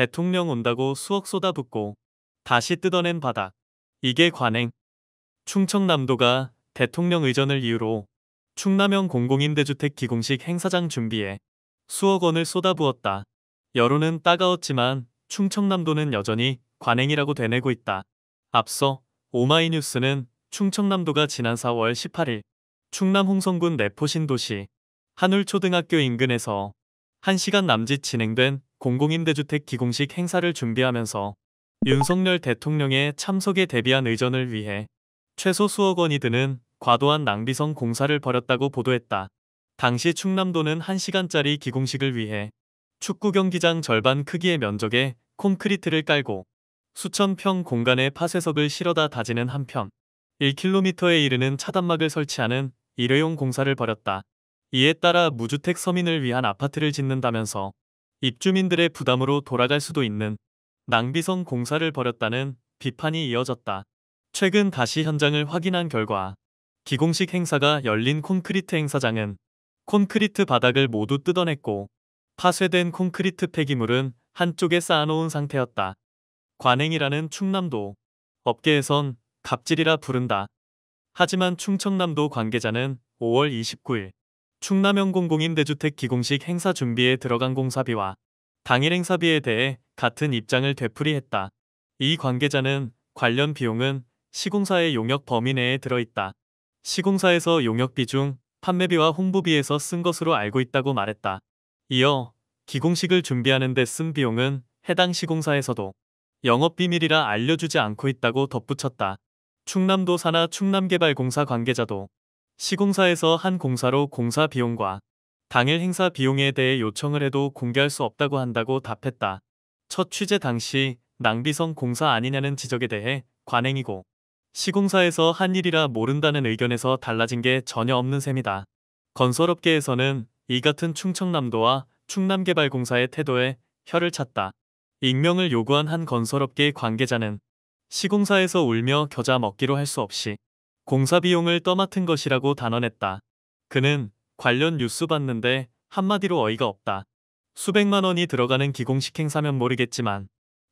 대통령 온다고 수억 쏟아붓고 다시 뜯어낸 바닥. 이게 관행. 충청남도가 대통령 의전을 이유로 충남형 공공임대주택 기공식 행사장 준비에 수억 원을 쏟아부었다. 여론은 따가웠지만 충청남도는 여전히 관행이라고 되뇌고 있다. 앞서 오마이뉴스는 충청남도가 지난 4월 18일 충남 홍성군 내포신도시 한울초등학교 인근에서 1시간 남짓 진행된 공공임대주택 기공식 행사를 준비하면서 윤석열 대통령의 참석에 대비한 의전을 위해 최소 수억 원이 드는 과도한 낭비성 공사를 벌였다고 보도했다. 당시 충남도는 1시간짜리 기공식을 위해 축구 경기장 절반 크기의 면적에 콘크리트를 깔고 수천 평 공간에 파쇄석을 실어다 다지는 한편 1km에 이르는 차단막을 설치하는 일회용 공사를 벌였다. 이에 따라 무주택 서민을 위한 아파트를 짓는다면서 입주민들의 부담으로 돌아갈 수도 있는 낭비성 공사를 벌였다는 비판이 이어졌다. 최근 다시 현장을 확인한 결과 기공식 행사가 열린 콘크리트 행사장은 콘크리트 바닥을 모두 뜯어냈고 파쇄된 콘크리트 폐기물은 한쪽에 쌓아놓은 상태였다. 관행이라는 충남도 업계에선 갑질이라 부른다. 하지만 충청남도 관계자는 5월 29일 충남형 공공인 대주택 기공식 행사 준비에 들어간 공사비와 당일 행사비에 대해 같은 입장을 되풀이했다. 이 관계자는 관련 비용은 시공사의 용역 범위 내에 들어있다. 시공사에서 용역비 중 판매비와 홍보비에서 쓴 것으로 알고 있다고 말했다. 이어 기공식을 준비하는 데 쓴 비용은 해당 시공사에서도 영업비밀이라 알려주지 않고 있다고 덧붙였다. 충남도 산하 충남개발공사 관계자도 시공사에서 한 공사로 공사 비용과 당일 행사 비용에 대해 요청을 해도 공개할 수 없다고 한다고 답했다. 첫 취재 당시 낭비성 공사 아니냐는 지적에 대해 관행이고 시공사에서 한 일이라 모른다는 의견에서 달라진 게 전혀 없는 셈이다. 건설업계에서는 이 같은 충청남도와 충남개발공사의 태도에 혀를 찼다. 익명을 요구한 한 건설업계 관계자는 시공사에서 울며 겨자 먹기로 할 수 없이 공사 비용을 떠맡은 것이라고 단언했다. 그는 관련 뉴스 봤는데 한마디로 어이가 없다. 수백만 원이 들어가는 기공식 행사면 모르겠지만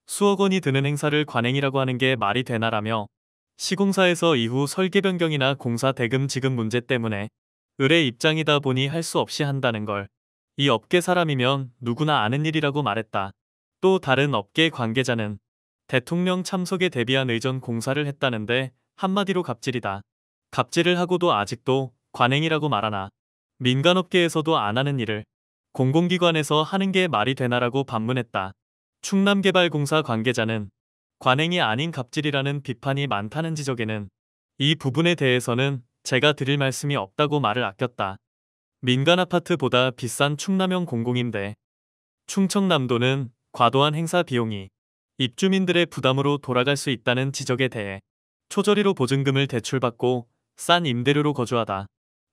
수억 원이 드는 행사를 관행이라고 하는 게 말이 되나라며 시공사에서 이후 설계 변경이나 공사 대금 지급 문제 때문에 을의 입장이다 보니 할 수 없이 한다는 걸 이 업계 사람이면 누구나 아는 일이라고 말했다. 또 다른 업계 관계자는 대통령 참석에 대비한 의전 공사를 했다는데 한마디로 갑질이다. 갑질을 하고도 아직도 관행이라고 말하나 민간업계에서도 안 하는 일을 공공기관에서 하는 게 말이 되나라고 반문했다. 충남개발공사 관계자는 관행이 아닌 갑질이라는 비판이 많다는 지적에는 이 부분에 대해서는 제가 드릴 말씀이 없다고 말을 아꼈다. 민간 아파트보다 비싼 충남형 공공인데 충청남도는 과도한 행사 비용이 입주민들의 부담으로 돌아갈 수 있다는 지적에 대해 초저리로 보증금을 대출받고 싼 임대료로 거주하다.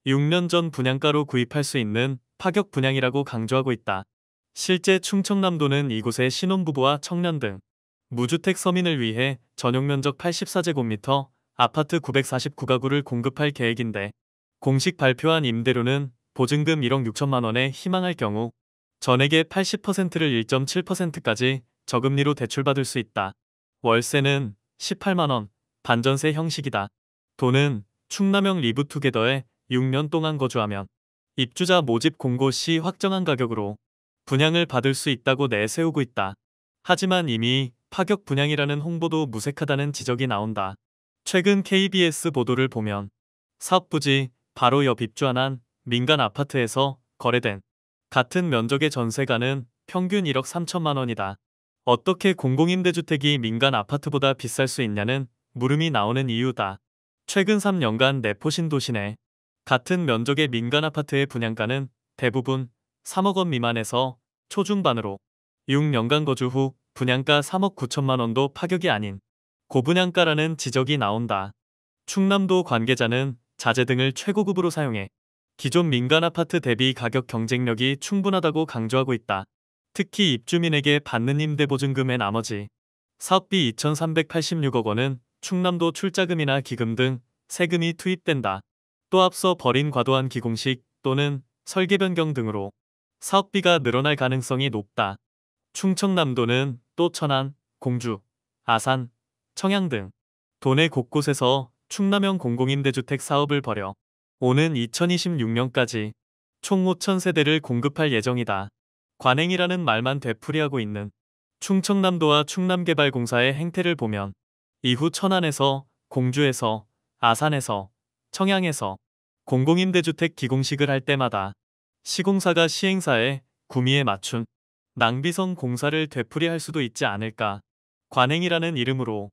6년 전 분양가로 구입할 수 있는 파격 분양이라고 강조하고 있다. 실제 충청남도는 이곳의 신혼부부와 청년 등 무주택 서민을 위해 전용면적 84제곱미터, 아파트 949가구를 공급할 계획인데 공식 발표한 임대료는 보증금 1억 6천만 원에 희망할 경우 전액의 80%를 1.7%까지 저금리로 대출받을 수 있다. 월세는 18만 원, 반전세 형식이다. 돈은 충남형 리브투게더에 6년 동안 거주하면 입주자 모집 공고 시 확정한 가격으로 분양을 받을 수 있다고 내세우고 있다. 하지만 이미 파격 분양이라는 홍보도 무색하다는 지적이 나온다. 최근 KBS 보도를 보면 사업부지 바로 옆 입주한 한 민간 아파트에서 거래된 같은 면적의 전세가는 평균 1억 3천만 원이다. 어떻게 공공임대주택이 민간 아파트보다 비쌀 수 있냐는 물음이 나오는 이유다. 최근 3년간 내포신 도시내 같은 면적의 민간 아파트의 분양가는 대부분 3억 원 미만에서 초중반으로 6년간 거주 후 분양가 3억 9천만 원도 파격이 아닌 고분양가라는 지적이 나온다. 충남도 관계자는 자재 등을 최고급으로 사용해 기존 민간 아파트 대비 가격 경쟁력이 충분하다고 강조하고 있다. 특히 입주민에게 받는 임대보증금의 나머지 사업비 2,386억 원은 충남도 출자금이나 기금 등 세금이 투입된다. 또 앞서 벌인 과도한 기공식 또는 설계 변경 등으로 사업비가 늘어날 가능성이 높다. 충청남도는 또 천안, 공주, 아산, 청양 등 도내 곳곳에서 충남형 공공임대주택 사업을 벌여 오는 2026년까지 총5천세대를 공급할 예정이다. 관행이라는 말만 되풀이하고 있는 충청남도와 충남개발공사의 행태를 보면 이후 천안에서, 공주에서, 아산에서, 청양에서 공공임대주택 기공식을 할 때마다 시공사가 시행사에 구미에 맞춘 낭비성 공사를 되풀이할 수도 있지 않을까. 관행이라는 이름으로